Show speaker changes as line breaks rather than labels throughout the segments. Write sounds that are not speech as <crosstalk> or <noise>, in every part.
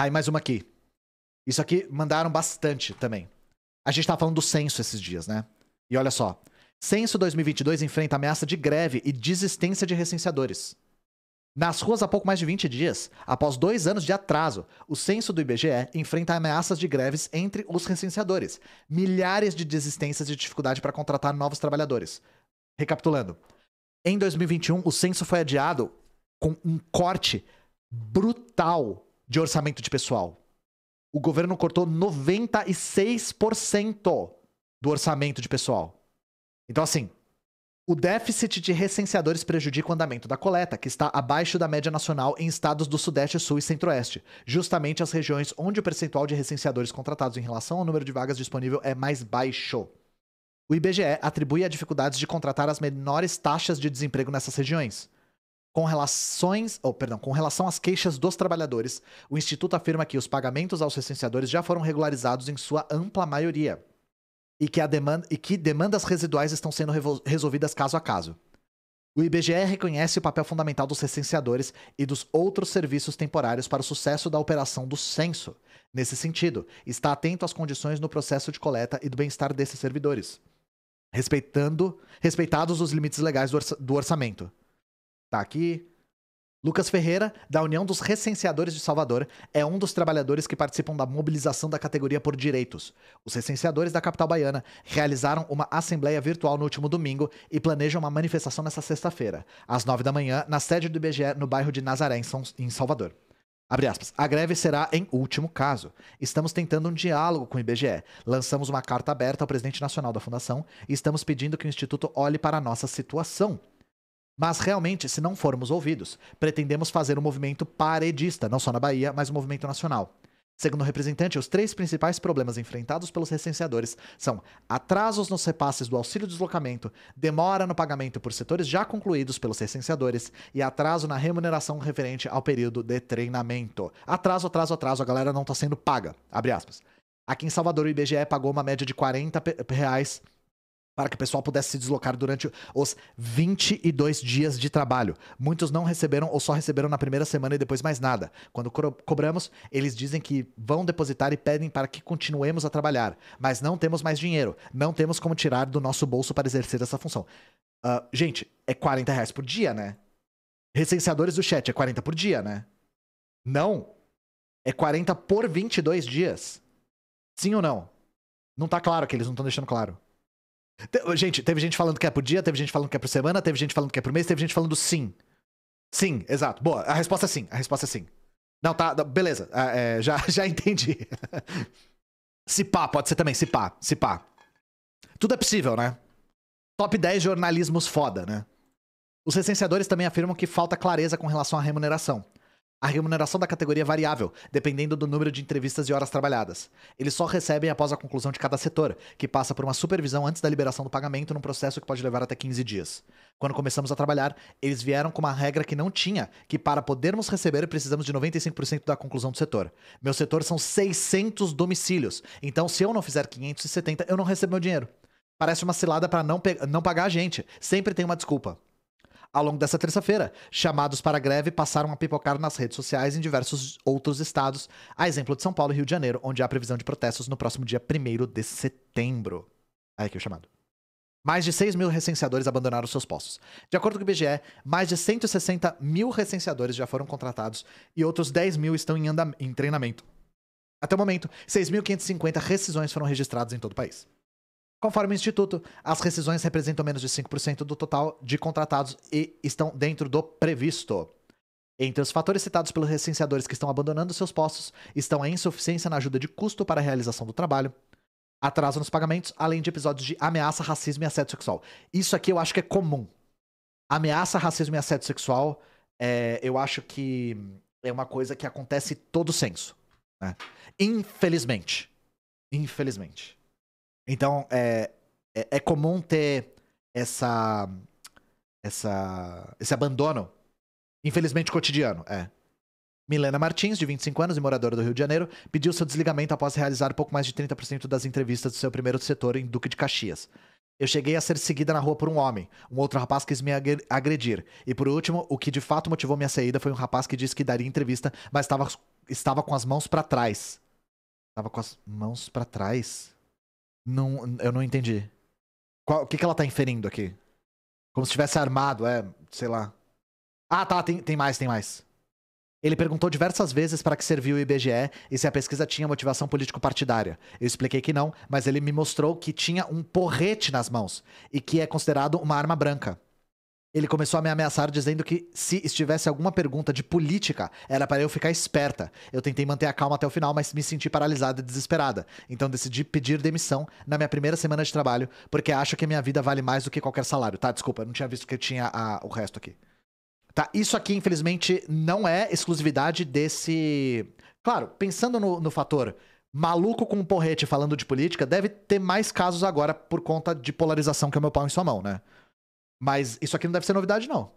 Ah, e mais uma aqui. Isso aqui mandaram bastante também. A gente tava falando do censo esses dias, né? E olha só. Censo 2022 enfrenta ameaça de greve e desistência de recenseadores. Nas ruas há pouco mais de 20 dias, após dois anos de atraso, o censo do IBGE enfrenta ameaças de greves entre os recenseadores, milhares de desistências e dificuldade para contratar novos trabalhadores. Recapitulando, em 2021, o censo foi adiado com um corte brutal de orçamento de pessoal. O governo cortou 96% do orçamento de pessoal. Então, assim, o déficit de recenseadores prejudica o andamento da coleta, que está abaixo da média nacional em estados do Sudeste, Sul e Centro-Oeste, justamente as regiões onde o percentual de recenseadores contratados em relação ao número de vagas disponível é mais baixo. O IBGE atribui a dificuldades de contratar as menores taxas de desemprego nessas regiões. Com relações, oh, perdão, com relação às queixas dos trabalhadores, o instituto afirma que os pagamentos aos recenseadores já foram regularizados em sua ampla maioria e que, demanda, e que demandas residuais estão sendo resolvidas caso a caso. O IBGE reconhece o papel fundamental dos recenseadores e dos outros serviços temporários para o sucesso da operação do censo. Nesse sentido, está atento às condições no processo de coleta e do bem-estar desses servidores, respeitando respeitados os limites legais do, orça do orçamento tá aqui. Lucas Ferreira, da União dos Recenseadores de Salvador, é um dos trabalhadores que participam da mobilização da categoria por direitos. Os recenseadores da capital baiana realizaram uma assembleia virtual no último domingo e planejam uma manifestação nesta sexta-feira, às nove da manhã, na sede do IBGE, no bairro de Nazaré, em Salvador. Aspas, a greve será em último caso. Estamos tentando um diálogo com o IBGE. Lançamos uma carta aberta ao presidente nacional da fundação e estamos pedindo que o Instituto olhe para a nossa situação. Mas realmente, se não formos ouvidos, pretendemos fazer um movimento paredista, não só na Bahia, mas um movimento nacional. Segundo o representante, os três principais problemas enfrentados pelos recenseadores são atrasos nos repasses do auxílio deslocamento, demora no pagamento por setores já concluídos pelos recenseadores e atraso na remuneração referente ao período de treinamento. Atraso, atraso, atraso, a galera não está sendo paga. Aqui em Salvador, o IBGE pagou uma média de 40 reais para que o pessoal pudesse se deslocar durante os 22 dias de trabalho. Muitos não receberam ou só receberam na primeira semana e depois mais nada. Quando co cobramos, eles dizem que vão depositar e pedem para que continuemos a trabalhar, mas não temos mais dinheiro, não temos como tirar do nosso bolso para exercer essa função. Uh, gente, é 40 reais por dia, né? Recenseadores do chat, é 40 por dia, né? Não. É 40 por 22 dias. Sim ou não? Não tá claro que eles não estão deixando claro. Gente, teve gente falando que é pro dia, teve gente falando que é por semana, teve gente falando que é por mês, teve gente falando sim. Sim, exato. Boa, a resposta é sim, a resposta é sim. Não, tá, beleza, ah, é, já, <laughs> já entendi. se pá, pode ser também, se pá, se pá. Tudo é possível, né? Top 10 jornalismos foda, né? Os recenseadores também afirmam que falta clareza com relação à remuneração. A remuneração da categoria é variável, dependendo do número de entrevistas e horas trabalhadas. Eles só recebem após a conclusão de cada setor, que passa por uma supervisão antes da liberação do pagamento num processo que pode levar até 15 dias. Quando começamos a trabalhar, eles vieram com uma regra que não tinha, que para podermos receber precisamos de 95% da conclusão do setor. Meu setor são 600 domicílios, então se eu não fizer 570, eu não recebo meu dinheiro. Parece uma cilada para não, não pagar a gente. Sempre tem uma desculpa. Ao longo dessa terça-feira, chamados para greve passaram a pipocar nas redes sociais em diversos outros estados, a exemplo de São Paulo e Rio de Janeiro, onde há previsão de protestos no próximo dia 1 de setembro. Aí aqui o chamado. Mais de 6 mil recenseadores abandonaram seus postos. De acordo com o IBGE, mais de 160 mil recenseadores já foram contratados e outros 10 mil estão em, em treinamento. Até o momento, 6.550 rescisões foram registradas em todo o país. Conforme o Instituto, as rescisões representam menos de 5% do total de contratados e estão dentro do previsto. Entre os fatores citados pelos recenseadores que estão abandonando seus postos estão a insuficiência na ajuda de custo para a realização do trabalho, atraso nos pagamentos, além de episódios de ameaça, racismo e assédio sexual. Isso aqui eu acho que é comum. Ameaça, racismo e assédio sexual, é, eu acho que é uma coisa que acontece todo senso. Né? Infelizmente. Infelizmente. Então, é, é, é comum ter essa, essa, esse abandono, infelizmente cotidiano, é. Milena Martins, de 25 anos e moradora do Rio de Janeiro, pediu seu desligamento após realizar pouco mais de 30% das entrevistas do seu primeiro setor em Duque de Caxias. Eu cheguei a ser seguida na rua por um homem. Um outro rapaz quis me agredir. E por último, o que de fato motivou minha saída foi um rapaz que disse que daria entrevista, mas estava, estava com as mãos para trás. Estava com as mãos para trás? Não, eu não entendi. Qual, o que, que ela tá inferindo aqui? Como se tivesse armado, é, sei lá. Ah, tá, tem, tem mais, tem mais. Ele perguntou diversas vezes para que serviu o IBGE e se a pesquisa tinha motivação político-partidária. Eu expliquei que não, mas ele me mostrou que tinha um porrete nas mãos e que é considerado uma arma branca ele começou a me ameaçar dizendo que se estivesse alguma pergunta de política, era para eu ficar esperta. Eu tentei manter a calma até o final, mas me senti paralisada e desesperada. Então decidi pedir demissão na minha primeira semana de trabalho, porque acho que a minha vida vale mais do que qualquer salário. Tá, desculpa, eu não tinha visto que tinha a, o resto aqui. Tá, isso aqui, infelizmente, não é exclusividade desse. Claro, pensando no, no fator maluco com um porrete falando de política, deve ter mais casos agora por conta de polarização que é o meu pau em sua mão, né? Mas isso aqui não deve ser novidade, não.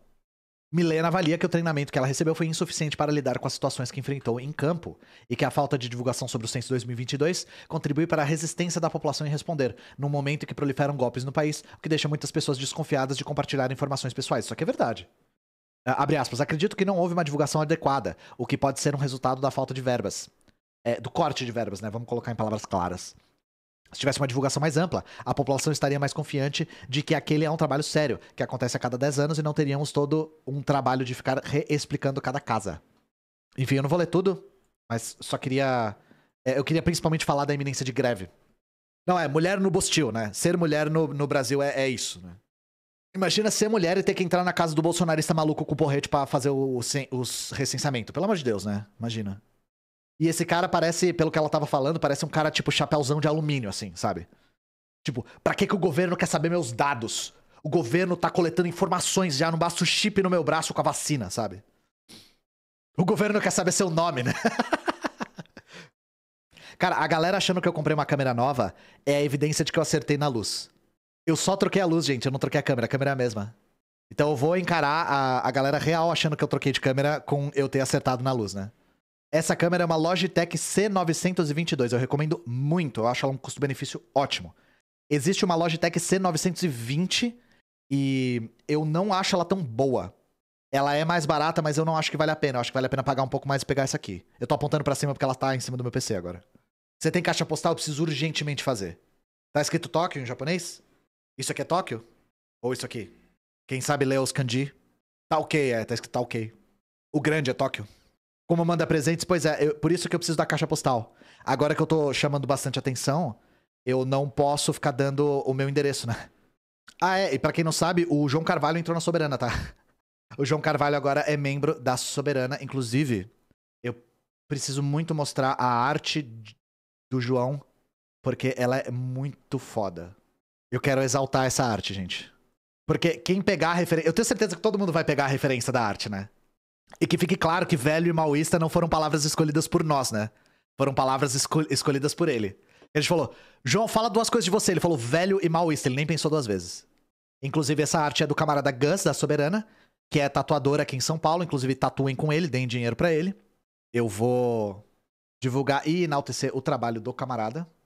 Milena avalia que o treinamento que ela recebeu foi insuficiente para lidar com as situações que enfrentou em campo e que a falta de divulgação sobre o censo 2022 contribui para a resistência da população em responder, num momento em que proliferam golpes no país, o que deixa muitas pessoas desconfiadas de compartilhar informações pessoais. Isso aqui é verdade. Ah, abre aspas, acredito que não houve uma divulgação adequada, o que pode ser um resultado da falta de verbas. É, do corte de verbas, né? Vamos colocar em palavras claras. Se tivesse uma divulgação mais ampla, a população estaria mais confiante de que aquele é um trabalho sério, que acontece a cada 10 anos e não teríamos todo um trabalho de ficar reexplicando cada casa. Enfim, eu não vou ler tudo, mas só queria. É, eu queria principalmente falar da iminência de greve. Não, é mulher no Bostil, né? Ser mulher no, no Brasil é, é isso, né? Imagina ser mulher e ter que entrar na casa do bolsonarista maluco com porrete para fazer o, o, o recenseamento. Pelo amor de Deus, né? Imagina. E esse cara parece, pelo que ela tava falando, parece um cara tipo chapéuzão de alumínio, assim, sabe? Tipo, pra que, que o governo quer saber meus dados? O governo tá coletando informações já, não basta o chip no meu braço com a vacina, sabe? O governo quer saber seu nome, né? <laughs> Cara, a galera achando que eu comprei uma câmera nova é a evidência de que eu acertei na luz. Eu só troquei a luz, gente, eu não troquei a câmera, a câmera é a mesma. Então eu vou encarar a, a galera real achando que eu troquei de câmera com eu ter acertado na luz, né? Essa câmera é uma Logitech C922. Eu recomendo muito. Eu acho ela um custo-benefício ótimo. Existe uma Logitech C920 e eu não acho ela tão boa. Ela é mais barata, mas eu não acho que vale a pena. Eu acho que vale a pena pagar um pouco mais e pegar essa aqui. Eu tô apontando para cima porque ela tá em cima do meu PC agora. Você tem caixa postal? Eu preciso urgentemente fazer. Tá escrito Tóquio em japonês? Isso aqui é Tóquio? Ou isso aqui? Quem sabe ler os kanji? Tá ok, é. Tá escrito tá ok. O grande é Tóquio. Como manda presentes, pois é, eu, por isso que eu preciso da caixa postal. Agora que eu tô chamando bastante atenção, eu não posso ficar dando o meu endereço, né? Ah, é, e pra quem não sabe, o João Carvalho entrou na Soberana, tá? <laughs> O João Carvalho agora é membro da Soberana, inclusive, eu preciso muito mostrar a arte do João, porque ela é muito foda. Eu quero exaltar essa arte, gente. Porque quem pegar a referência. Eu tenho certeza que todo mundo vai pegar a referência da arte, né? E que fique claro que velho e maoísta não foram palavras escolhidas por nós, né? Foram palavras escolhidas por ele. Ele falou: João, fala duas coisas de você. Ele falou velho e maoísta. Ele nem pensou duas vezes. Inclusive, essa arte é do camarada Gus, da Soberana, que é tatuador aqui em São Paulo. Inclusive, tatuem com ele, deem dinheiro para ele. Eu vou divulgar e enaltecer o trabalho do camarada.